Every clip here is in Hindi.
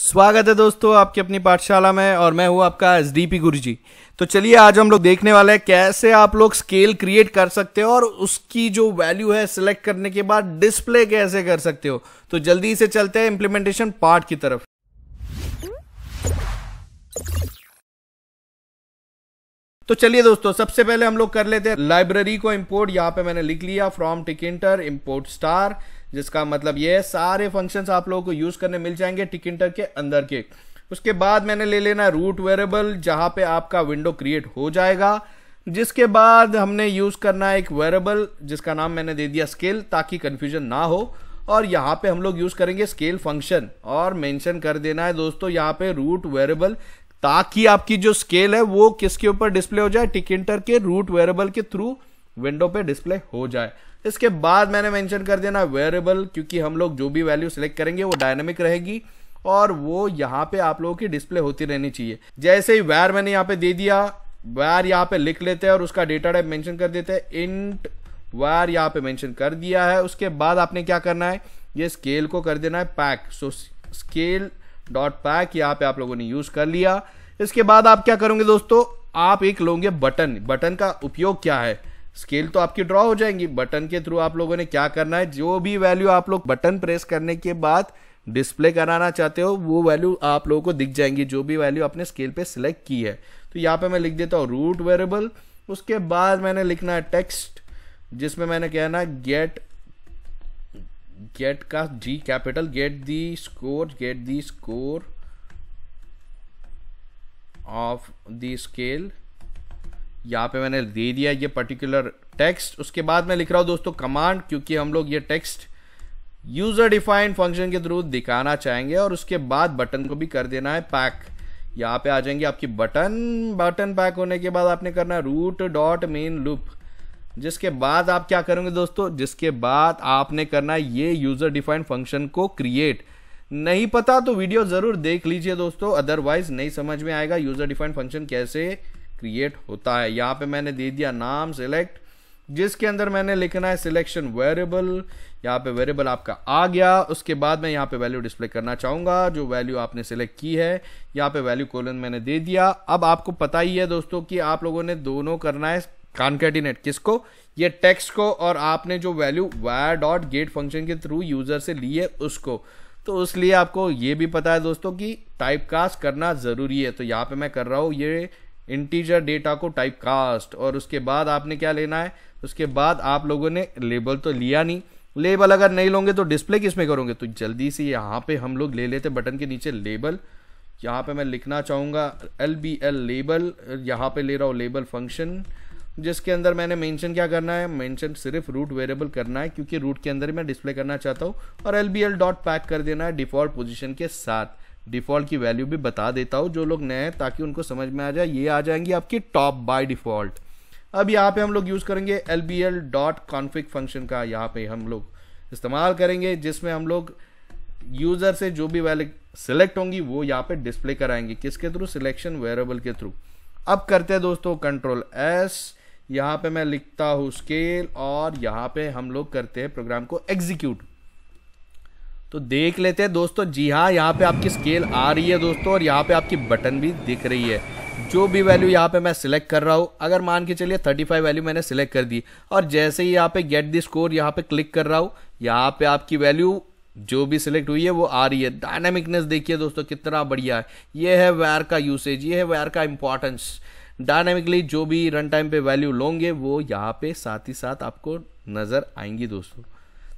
स्वागत है दोस्तों आपकी अपनी पाठशाला में और मैं हूं आपका एस डी पी गुरु जी तो चलिए आज हम लोग देखने वाले हैं कैसे आप लोग स्केल क्रिएट कर सकते हो और उसकी जो वैल्यू है सिलेक्ट करने के बाद डिस्प्ले कैसे कर सकते हो तो जल्दी से चलते हैं इम्प्लीमेंटेशन पार्ट की तरफ तो चलिए दोस्तों सबसे पहले हम लोग कर लेते हैं लाइब्रेरी को इंपोर्ट यहाँ पे मैंने लिख लिया फ्रॉम टिकिंटर इम्पोर्ट स्टार जिसका मतलब ये सारे फंक्शंस आप लोगों को यूज करने मिल जाएंगे टिकिंटर के अंदर के उसके बाद मैंने ले लेना रूट वेरेबल जहां पे आपका विंडो क्रिएट हो जाएगा जिसके बाद हमने यूज करना एक वेरेबल जिसका नाम मैंने दे दिया स्केल ताकि कंफ्यूजन ना हो और यहाँ पे हम लोग यूज करेंगे स्केल फंक्शन और मेंशन कर देना है दोस्तों यहाँ पे रूट वेरेबल ताकि आपकी जो स्केल है वो किसके ऊपर डिस्प्ले हो जाए टिकिंटर के रूट वेरेबल के थ्रू विंडो पे डिस्प्ले हो जाए इसके बाद मैंने मेंशन कर दिया ना वेरेबल क्योंकि हम लोग जो भी वैल्यू सिलेक्ट करेंगे वो डायनेमिक रहेगी और वो यहाँ पे आप लोगों की डिस्प्ले होती रहनी चाहिए जैसे ही वैर मैंने यहाँ पे दे दिया वैर यहाँ पे लिख लेते हैं और उसका डेटा टाइप मेंशन कर देते हैं इंट वैर यहाँ पे मैंशन कर दिया है उसके बाद आपने क्या करना है ये स्केल को कर देना है pack so scale so, dot pack यहाँ पे आप लोगों ने यूज कर लिया इसके बाद आप क्या करोगे दोस्तों आप एक लोगे बटन बटन का उपयोग क्या है स्केल तो आपकी ड्रॉ हो जाएंगी बटन के थ्रू आप लोगों ने क्या करना है जो भी वैल्यू आप लोग बटन प्रेस करने के बाद डिस्प्ले कराना चाहते हो वो वैल्यू आप लोगों को दिख जाएंगी जो भी वैल्यू आपने स्केल पे सिलेक्ट की है तो यहाँ पे मैं लिख देता हूँ रूट वेरेबल उसके बाद मैंने लिखना है टेक्स्ट जिसमें मैंने कहना गेट गेट का G capital get the score get the score of the scale यहाँ पे मैंने दे दिया ये पर्टिकुलर टेक्स्ट उसके बाद मैं लिख रहा हूँ दोस्तों कमांड क्योंकि हम लोग ये टेक्स्ट यूजर डिफाइंड फंक्शन के थ्रू दिखाना चाहेंगे और उसके बाद बटन को भी कर देना है पैक यहाँ पे आ जाएंगे आपकी बटन बटन पैक होने के बाद आपने करना है रूट डॉट मेन लुप जिसके बाद आप क्या करेंगे दोस्तों जिसके बाद आपने करना ये यूजर डिफाइंड फंक्शन को क्रिएट नहीं पता तो वीडियो जरूर देख लीजिए दोस्तों अदरवाइज नहीं समझ में आएगा यूजर डिफाइंड फंक्शन कैसे क्रिएट होता है यहाँ पे मैंने दे दिया नाम सिलेक्ट जिसके अंदर मैंने लिखना है सिलेक्शन वेरिएबल यहाँ पे वेरिएबल आपका आ गया उसके बाद मैं यहाँ पे वैल्यू डिस्प्ले करना चाहूँगा जो वैल्यू आपने सिलेक्ट की है यहाँ पे वैल्यू कोलन मैंने दे दिया अब आपको पता ही है दोस्तों कि आप लोगों ने दोनों करना है कॉन्केटिनेट किसको ये टेक्स्ट को और आपने जो value wire dot get function के थ्रू यूजर से ली है उसको तो इसलिए आपको ये भी पता है दोस्तों कि टाइप कास्ट करना ज़रूरी है तो यहाँ पे मैं कर रहा हूँ ये इंटीजर डेटा को टाइप कास्ट और उसके बाद आपने क्या लेना है उसके बाद आप लोगों ने लेबल तो लिया नहीं लेबल अगर नहीं लोगे तो डिस्प्ले किस में करोगे तो जल्दी से यहाँ पे हम लोग ले लेते बटन के नीचे लेबल यहाँ पे मैं लिखना चाहूँगा एल बी एल लेबल यहाँ पे ले रहा हूँ लेबल फंक्शन जिसके अंदर मैंने मेंशन क्या करना है मेंशन सिर्फ रूट वेरिएबल करना है क्योंकि रूट के अंदर मैं डिस्प्ले करना चाहता हूँ और L B L dot pack कर देना है डिफॉल्ट पोजिशन के साथ डिफॉल्ट की वैल्यू भी बता देता हूँ जो लोग नए हैं ताकि उनको समझ में आ जाए ये आ जाएंगी आपकी टॉप बाय डिफॉल्ट अब यहाँ पे हम लोग यूज़ करेंगे L B L dot config function का यहाँ पे हम लोग इस्तेमाल करेंगे जिसमें हम लोग यूज़र से जो भी वैल्यू सिलेक्ट होंगी वो यहाँ पे डिस्प्ले कराएंगे किसके थ्रू सिलेक्शन वेरेबल के थ्रू अब करते हैं दोस्तों कंट्रोल एस यहाँ पे मैं लिखता हूँ स्केल और यहाँ पे हम लोग करते हैं प्रोग्राम को एग्जीक्यूट तो देख लेते हैं दोस्तों जी हाँ यहाँ पे आपकी स्केल आ रही है दोस्तों और यहाँ पे आपकी बटन भी दिख रही है जो भी वैल्यू यहाँ पे मैं सिलेक्ट कर रहा हूँ अगर मान के चलिए 35 वैल्यू मैंने सिलेक्ट कर दी और जैसे ही यहाँ पे गेट दी स्कोर यहाँ पे क्लिक कर रहा हूँ यहाँ पे आपकी वैल्यू जो भी सिलेक्ट हुई है वो आ रही है डायनामिकनेस देखिए दोस्तों कितना बढ़िया है ये है वेयर का यूसेज ये है वेयर का इंपॉर्टेंस डायनामिकली जो भी रन टाइम पे वैल्यू लोंगे वो यहाँ पे साथ ही साथ आपको नज़र आएंगी दोस्तों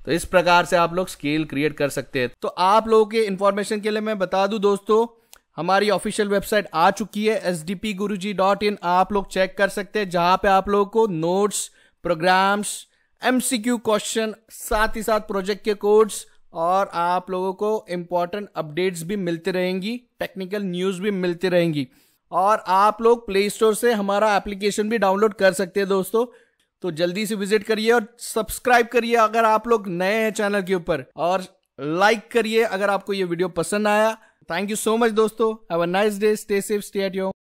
तो इस प्रकार से आप लोग स्केल क्रिएट कर सकते हैं तो आप लोगों के इन्फॉर्मेशन के लिए मैं बता दूं दोस्तों हमारी ऑफिशियल वेबसाइट आ चुकी है एस डी पी गुरु जी डॉट इन आप लोग चेक कर सकते हैं जहाँ पे आप लोगों को notes programs M C Q question साथ ही साथ प्रोजेक्ट के कोड्स और आप लोगों को इम्पॉर्टेंट अपडेट्स भी मिलती रहेंगी टेक्निकल न्यूज़ भी मिलती रहेंगी और आप लोग प्ले स्टोर से हमारा एप्लीकेशन भी डाउनलोड कर सकते हैं दोस्तों तो जल्दी से विजिट करिए और सब्सक्राइब करिए अगर आप लोग नए हैं चैनल के ऊपर और लाइक करिए अगर आपको ये वीडियो पसंद आया थैंक यू सो मच दोस्तों have a nice day stay safe stay at your